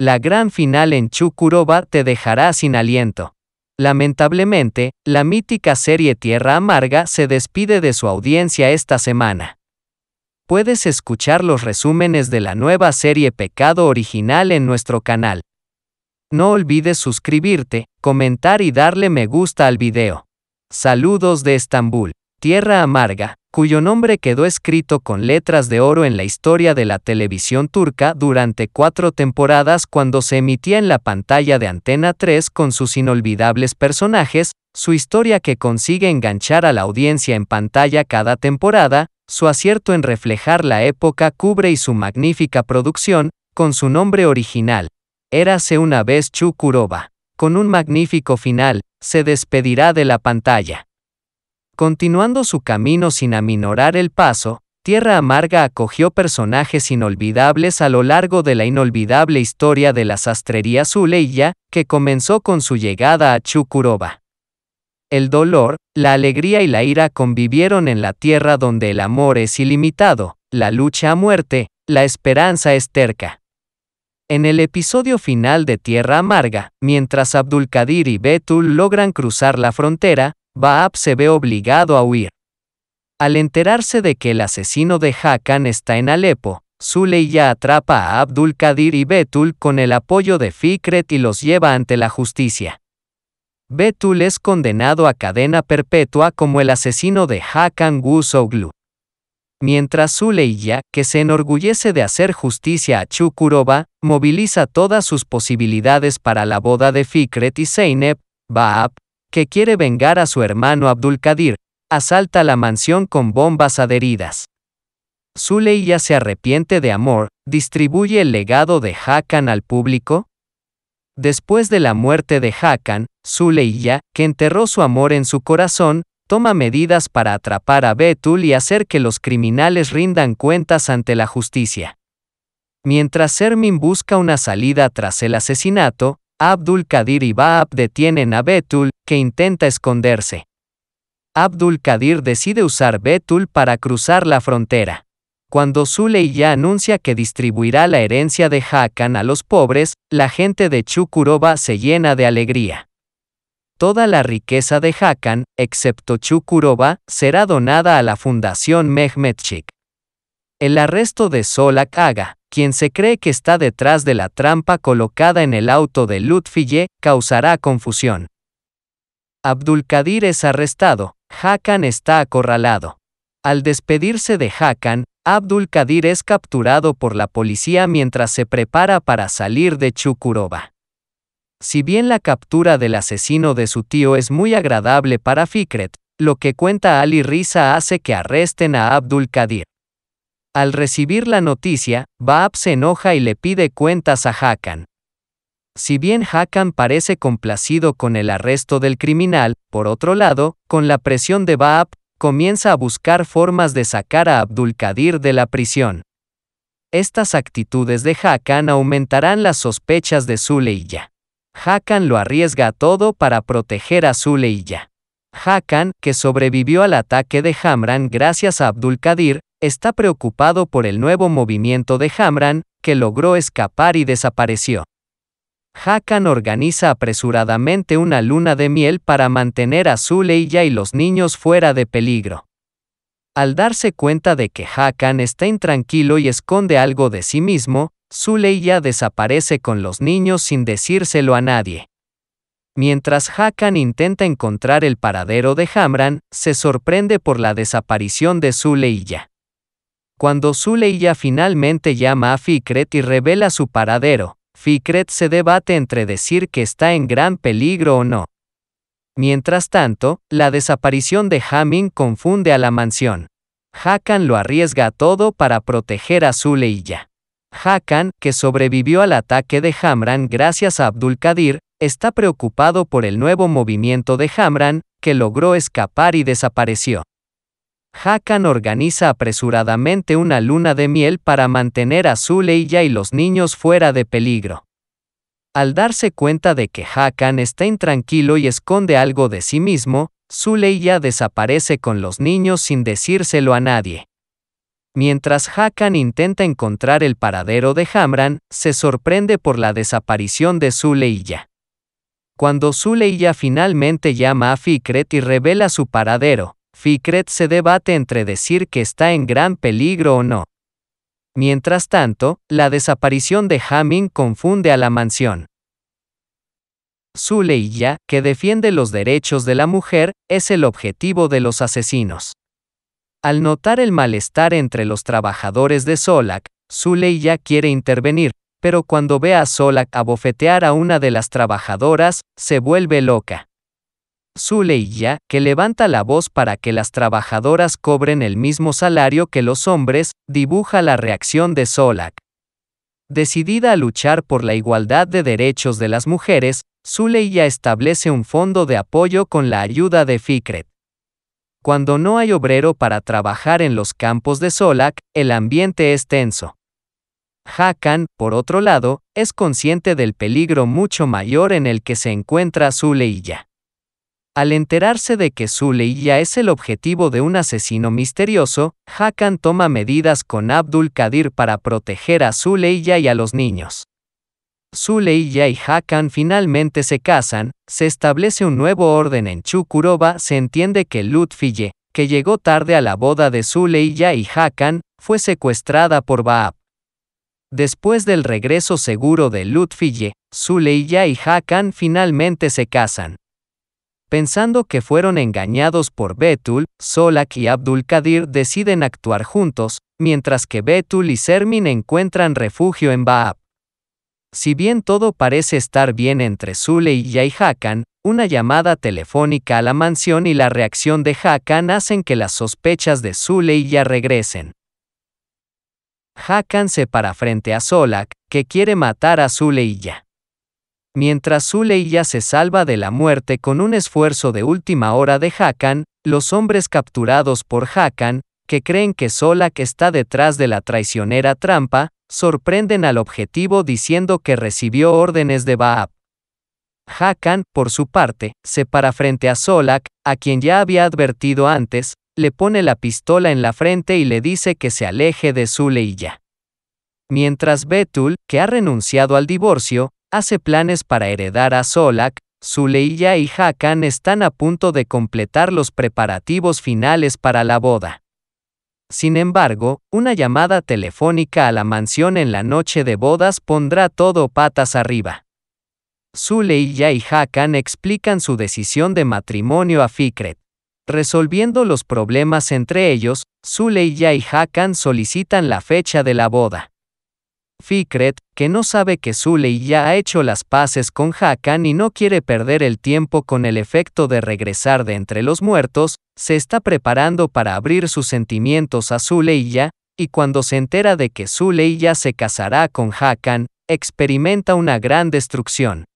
La gran final en Chukurova te dejará sin aliento. Lamentablemente, la mítica serie Tierra Amarga se despide de su audiencia esta semana. Puedes escuchar los resúmenes de la nueva serie Pecado Original en nuestro canal. No olvides suscribirte, comentar y darle me gusta al video. Saludos de Estambul, Tierra Amarga cuyo nombre quedó escrito con letras de oro en la historia de la televisión turca durante cuatro temporadas cuando se emitía en la pantalla de Antena 3 con sus inolvidables personajes, su historia que consigue enganchar a la audiencia en pantalla cada temporada, su acierto en reflejar la época cubre y su magnífica producción, con su nombre original, Érase una vez Chukurova. Con un magnífico final, se despedirá de la pantalla. Continuando su camino sin aminorar el paso, Tierra Amarga acogió personajes inolvidables a lo largo de la inolvidable historia de la sastrería Zuleya, que comenzó con su llegada a Chukurova. El dolor, la alegría y la ira convivieron en la tierra donde el amor es ilimitado, la lucha a muerte, la esperanza es terca. En el episodio final de Tierra Amarga, mientras Abdulkadir y Betul logran cruzar la frontera, Baab se ve obligado a huir. Al enterarse de que el asesino de Hakan está en Alepo, Zuleya atrapa a Abdul Qadir y Betul con el apoyo de Fikret y los lleva ante la justicia. Betul es condenado a cadena perpetua como el asesino de Hakan Gusoglu. Mientras Zuleya, que se enorgullece de hacer justicia a Chukuroba, moviliza todas sus posibilidades para la boda de Fikret y Zeynep, Baab, que quiere vengar a su hermano Abdulkadir, asalta la mansión con bombas adheridas. Zuleya se arrepiente de amor, distribuye el legado de Hakan al público. Después de la muerte de Hakan, Zuleya, que enterró su amor en su corazón, toma medidas para atrapar a Betul y hacer que los criminales rindan cuentas ante la justicia. Mientras Sermin busca una salida tras el asesinato, Abdul Qadir y Baab detienen a Betul, que intenta esconderse. Abdul Qadir decide usar Betul para cruzar la frontera. Cuando ya anuncia que distribuirá la herencia de Hakan a los pobres, la gente de Chukuroba se llena de alegría. Toda la riqueza de Hakan, excepto Chukuroba, será donada a la Fundación Mehmetchik. El arresto de Solak Aga, quien se cree que está detrás de la trampa colocada en el auto de Lutfiye, causará confusión. Abdul Abdulkadir es arrestado, Hakan está acorralado. Al despedirse de Hakan, Kadir es capturado por la policía mientras se prepara para salir de Chukurova. Si bien la captura del asesino de su tío es muy agradable para Fikret, lo que cuenta Ali Risa hace que arresten a Abdul Kadir. Al recibir la noticia, Baab se enoja y le pide cuentas a Hakan. Si bien Hakan parece complacido con el arresto del criminal, por otro lado, con la presión de Baab, comienza a buscar formas de sacar a Abdul Kadir de la prisión. Estas actitudes de Hakan aumentarán las sospechas de Zuleya. Hakan lo arriesga todo para proteger a Zuleya. Hakan, que sobrevivió al ataque de Hamran gracias a Abdul Abdulkadir, está preocupado por el nuevo movimiento de Hamran, que logró escapar y desapareció. Hakan organiza apresuradamente una luna de miel para mantener a Zuleya y los niños fuera de peligro. Al darse cuenta de que Hakan está intranquilo y esconde algo de sí mismo, Zuleya desaparece con los niños sin decírselo a nadie. Mientras Hakan intenta encontrar el paradero de Hamran, se sorprende por la desaparición de Zuleya. Cuando Zuleya finalmente llama a Fikret y revela su paradero, Fikret se debate entre decir que está en gran peligro o no. Mientras tanto, la desaparición de Hamin confunde a la mansión. Hakan lo arriesga todo para proteger a Zuleya. Hakan, que sobrevivió al ataque de Hamran gracias a Abdul Qadir, está preocupado por el nuevo movimiento de Hamran, que logró escapar y desapareció. Hakan organiza apresuradamente una luna de miel para mantener a Zuleya y los niños fuera de peligro. Al darse cuenta de que Hakan está intranquilo y esconde algo de sí mismo, Zuleya desaparece con los niños sin decírselo a nadie. Mientras Hakan intenta encontrar el paradero de Hamran, se sorprende por la desaparición de Zuleya. Cuando Zuleya finalmente llama a Fikret y revela su paradero, Fikret se debate entre decir que está en gran peligro o no. Mientras tanto, la desaparición de Hamin confunde a la mansión. Zuleya, que defiende los derechos de la mujer, es el objetivo de los asesinos. Al notar el malestar entre los trabajadores de Solak, Zuleya quiere intervenir, pero cuando ve a Solak abofetear a una de las trabajadoras, se vuelve loca. Zuleilla, que levanta la voz para que las trabajadoras cobren el mismo salario que los hombres, dibuja la reacción de Solak. Decidida a luchar por la igualdad de derechos de las mujeres, Zuleya establece un fondo de apoyo con la ayuda de Fikret. Cuando no hay obrero para trabajar en los campos de Solak, el ambiente es tenso. Hakan, por otro lado, es consciente del peligro mucho mayor en el que se encuentra Zuleya. Al enterarse de que Zuleya es el objetivo de un asesino misterioso, Hakan toma medidas con Abdul Kadir para proteger a Zuleya y a los niños. Zuleya y Hakan finalmente se casan, se establece un nuevo orden en Chukuroba, se entiende que Lutfiye, que llegó tarde a la boda de Zuleya y Hakan, fue secuestrada por Baab. Después del regreso seguro de Lutfiye, Zuleya y Hakan finalmente se casan. Pensando que fueron engañados por Betul, Solak y Abdul Qadir deciden actuar juntos, mientras que Betul y Sermin encuentran refugio en Baab. Si bien todo parece estar bien entre Zule y Hakan, una llamada telefónica a la mansión y la reacción de Hakan hacen que las sospechas de Zule ya regresen. Hakan se para frente a Solak, que quiere matar a Zuleiya. Mientras Zuleya se salva de la muerte con un esfuerzo de última hora de Hakan, los hombres capturados por Hakan, que creen que Solak está detrás de la traicionera trampa, sorprenden al objetivo diciendo que recibió órdenes de Baab. Hakan, por su parte, se para frente a Solak, a quien ya había advertido antes, le pone la pistola en la frente y le dice que se aleje de Zuleilla. Mientras Betul, que ha renunciado al divorcio, hace planes para heredar a Solak, Zuleya y Hakan están a punto de completar los preparativos finales para la boda. Sin embargo, una llamada telefónica a la mansión en la noche de bodas pondrá todo patas arriba. Zuleya y Hakan explican su decisión de matrimonio a Fikret. Resolviendo los problemas entre ellos, Zuleya y Hakan solicitan la fecha de la boda. Fikret, que no sabe que Zuley ya ha hecho las paces con Hakan y no quiere perder el tiempo con el efecto de regresar de entre los muertos, se está preparando para abrir sus sentimientos a Zuleya, y cuando se entera de que Zuleya se casará con Hakan, experimenta una gran destrucción.